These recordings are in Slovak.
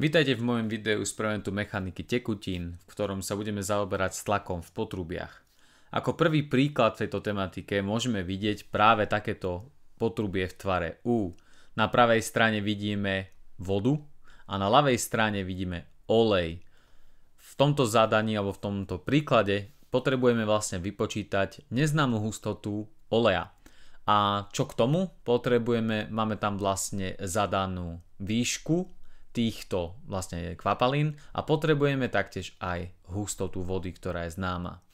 Vítajte v mojom videu z preventu mechaniky tekutín, v ktorom sa budeme zaoberať s tlakom v potrubiach. Ako prvý príklad tejto tematike môžeme vidieť práve takéto potrubie v tvare U. Na pravej strane vidíme vodu a na ľavej strane vidíme olej. V tomto zadaní alebo v tomto príklade potrebujeme vlastne vypočítať neznámu hustotu oleja. A čo k tomu? Potrebujeme, máme tam vlastne zadanú výšku týchto vlastne kvapalín a potrebujeme taktiež aj hustotu vody, ktorá je známa.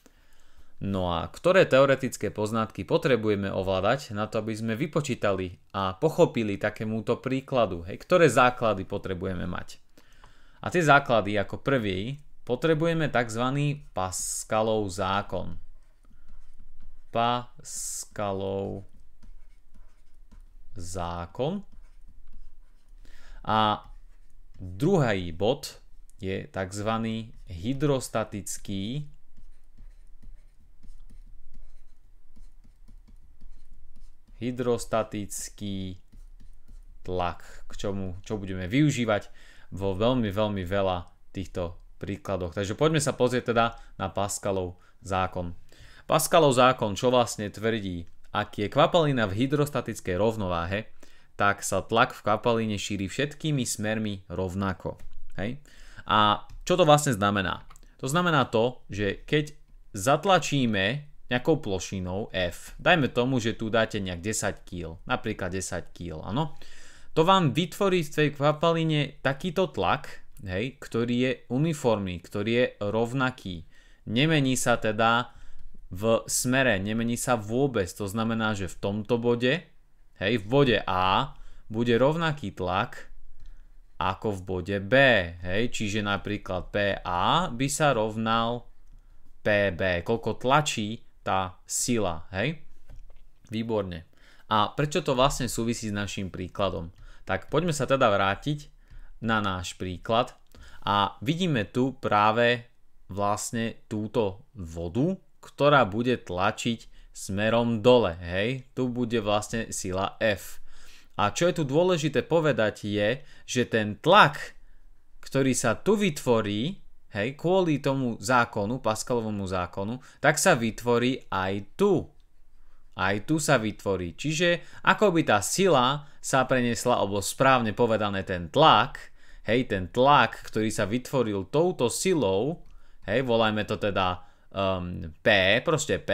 No a ktoré teoretické poznatky potrebujeme ovládať na to, aby sme vypočítali a pochopili takémuto príkladu, hej, ktoré základy potrebujeme mať. A tie základy ako prvý potrebujeme tzv. Pascalov zákon. Pascalov zákon. A Druhý bod je tzv. hydrostatický hydrostatický tlak, k čomu, čo budeme využívať vo veľmi, veľmi veľa týchto príkladoch. Takže poďme sa pozrieť teda na Pascalov zákon. Pascalov zákon čo vlastne tvrdí? Ak je kvapalina v hydrostatickej rovnováhe, tak sa tlak v kapaline šíri všetkými smermi rovnako. Hej? A čo to vlastne znamená? To znamená to, že keď zatlačíme nejakou plošinou F, dajme tomu, že tu dáte nejak 10 kg, napríklad 10 kg, áno, to vám vytvorí v tej kvapaline takýto tlak, hej, ktorý je uniformný, ktorý je rovnaký. Nemení sa teda v smere, nemení sa vôbec. To znamená, že v tomto bode hej, v bode A bude rovnaký tlak ako v bode B. Hej? Čiže napríklad PA by sa rovnal PB. Koľko tlačí tá sila. Hej? Výborne. A prečo to vlastne súvisí s našim príkladom? Tak poďme sa teda vrátiť na náš príklad. A vidíme tu práve vlastne túto vodu, ktorá bude tlačiť smerom dole, hej? Tu bude vlastne sila F. A čo je tu dôležité povedať je, že ten tlak, ktorý sa tu vytvorí, hej, kvôli tomu zákonu, Paskalovomu zákonu, tak sa vytvorí aj tu. Aj tu sa vytvorí. Čiže ako by tá sila sa prenesla, alebo správne povedané ten tlak, hej, ten tlak, ktorý sa vytvoril touto silou, hej, volajme to teda um, P, proste P,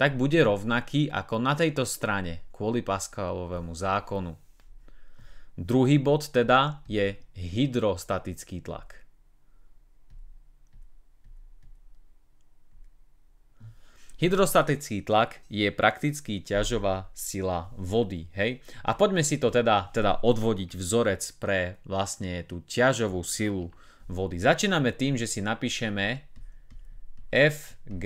tak bude rovnaký ako na tejto strane kvôli Pascalovému zákonu. Druhý bod teda je hydrostatický tlak. Hydrostatický tlak je prakticky ťažová sila vody. Hej? A poďme si to teda, teda odvodiť vzorec pre vlastne tú ťažovú silu vody. Začíname tým, že si napíšeme FG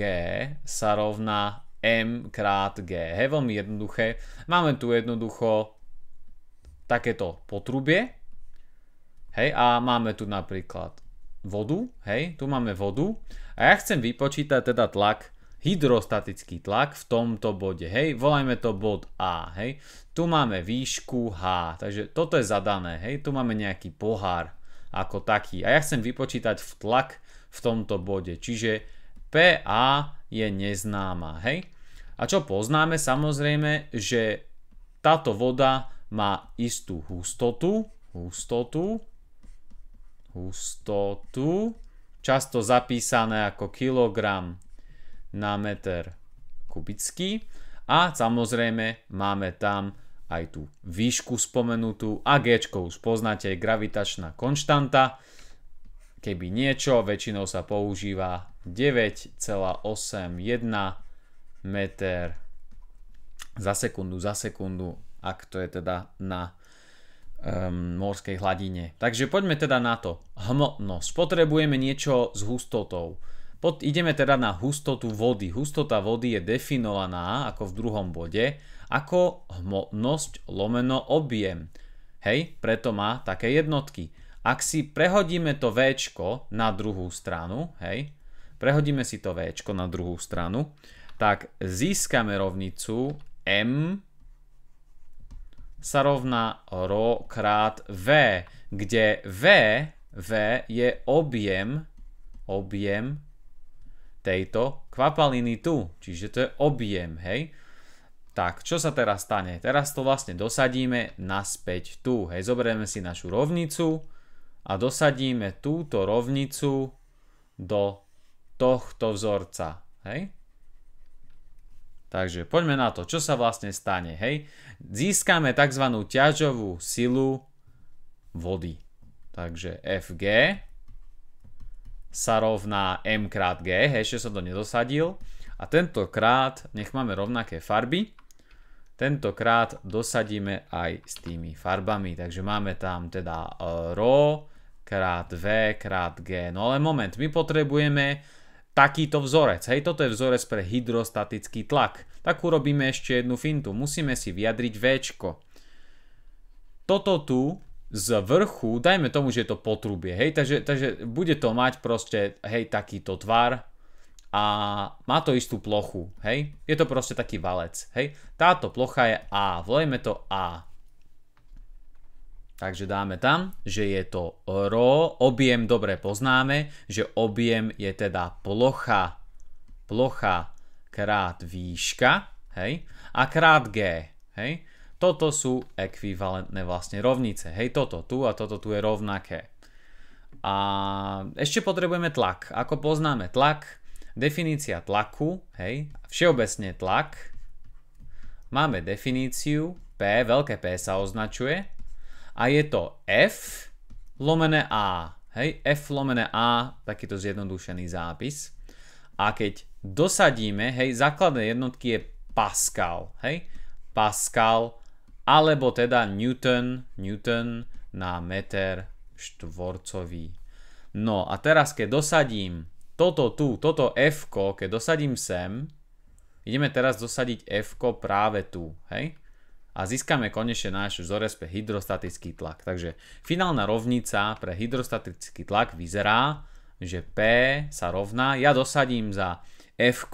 sa rovná m krát g. He, veľmi jednoduché. Máme tu jednoducho takéto potrubie. Hej, a máme tu napríklad vodu, hej, tu máme vodu a ja chcem vypočítať teda tlak, hydrostatický tlak v tomto bode, hej, volajme to bod A, hej, tu máme výšku H, takže toto je zadané, hej, tu máme nejaký pohár ako taký a ja chcem vypočítať v tlak v tomto bode, čiže PA je neznáma, hej, a čo poznáme samozrejme, že táto voda má istú hustotu, hustotu, hustotu, často zapísané ako kilogram na meter kubický. A samozrejme máme tam aj tú výšku spomenutú a G už poznáte je gravitačná konštanta. Keby niečo, väčšinou sa používa 9,81 meter za sekundu, za sekundu, ak to je teda na um, morskej hladine. Takže poďme teda na to. Hmotnosť. Potrebujeme niečo s hustotou. Pod, ideme teda na hustotu vody. Hustota vody je definovaná, ako v druhom bode, ako hmotnosť lomeno objem. Hej, preto má také jednotky. Ak si prehodíme to V na druhú stranu, hej, prehodíme si to V na druhú stranu, tak získame rovnicu m sa rovná Rho krát v, kde v, v je objem, objem tejto kvapaliny tu. Čiže to je objem, hej? Tak, čo sa teraz stane? Teraz to vlastne dosadíme naspäť tu. Hej, zoberieme si našu rovnicu a dosadíme túto rovnicu do tohto vzorca. Hej? Takže poďme na to, čo sa vlastne stane. Hej? Získame tzv. ťažovú silu vody. Takže Fg sa rovná m krát g, hej, ešte som to nedosadil. A tentokrát, nech máme rovnaké farby, tentokrát dosadíme aj s tými farbami. Takže máme tam teda ρ eh, krát v krát g. No ale moment, my potrebujeme takýto vzorec. Hej, toto je vzorec pre hydrostatický tlak. Tak urobíme ešte jednu fintu. Musíme si vyjadriť V. Toto tu z vrchu, dajme tomu, že je to potrubie, hej, takže, takže bude to mať proste, hej, takýto tvar a má to istú plochu, hej, je to proste taký valec, hej, táto plocha je A, volejme to A, Takže dáme tam, že je to RO, objem dobre poznáme, že objem je teda plocha, plocha krát výška, hej, a krát G, hej. Toto sú ekvivalentné vlastne rovnice, hej, toto tu a toto tu je rovnaké. A ešte potrebujeme tlak. Ako poznáme tlak, definícia tlaku, hej, všeobecne tlak, máme definíciu, P, veľké P sa označuje, a je to f lomené a. Hej, f lomené a, takýto zjednodušený zápis. A keď dosadíme, hej, základné jednotky je Pascal, hej, Pascal, alebo teda Newton, Newton na meter štvorcový. No a teraz, keď dosadím toto tu, toto f keď dosadím sem, ideme teraz dosadiť f práve tu, hej a získame konečne náš vzorec hydrostatický tlak. Takže finálna rovnica pre hydrostatický tlak vyzerá, že P sa rovná, ja dosadím za F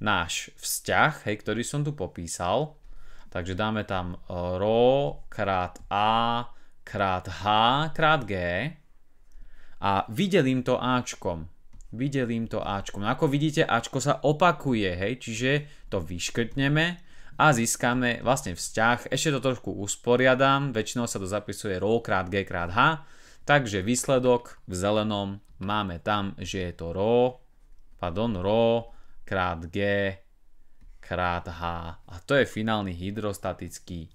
náš vzťah, hej, ktorý som tu popísal, takže dáme tam ρ e, krát A krát H krát G a vydelím to Ačkom. Vydelím to Ačkom. No ako vidíte, Ačko sa opakuje, hej, čiže to vyškrtneme, a získame vlastne vzťah. Ešte to trošku usporiadam, väčšinou sa to zapisuje ρ krát g krát h, takže výsledok v zelenom máme tam, že je to ρ, pardon, ρ krát g krát h. A to je finálny hydrostatický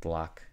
tlak.